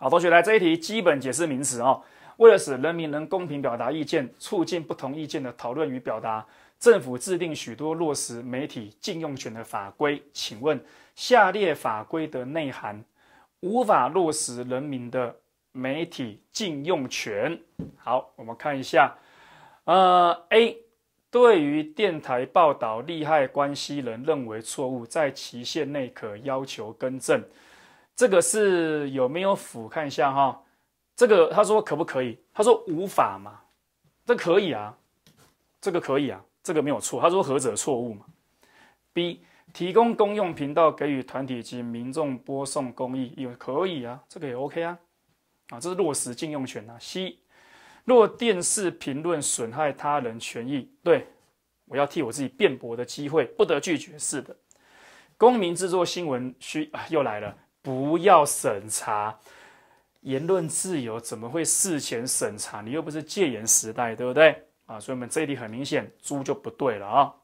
好，同学来这一题，基本解释名词啊。为了使人民能公平表达意见，促进不同意见的讨论与表达，政府制定许多落实媒体禁用权的法规。请问下列法规的内涵无法落实人民的媒体禁用权？好，我们看一下，呃，A 对于电台报道利害关系人认为错误，在期限内可要求更正。这个是有没有符？看一下哈？这个他说可不可以？他说无法嘛？这可以啊，这个可以啊，这个没有错。他说何者错误嘛？B 提供公用频道给予团体及民众播送公益，也可以啊，这个也 OK 啊。啊，这是落实禁用权啊。C 若电视评论损害他人权益，对我要替我自己辩驳的机会不得拒绝，是的。公民制作新闻需啊，又来了。不要审查言论自由，怎么会事前审查？你又不是戒严时代，对不对？啊，所以我们这里很明显，猪就不对了啊。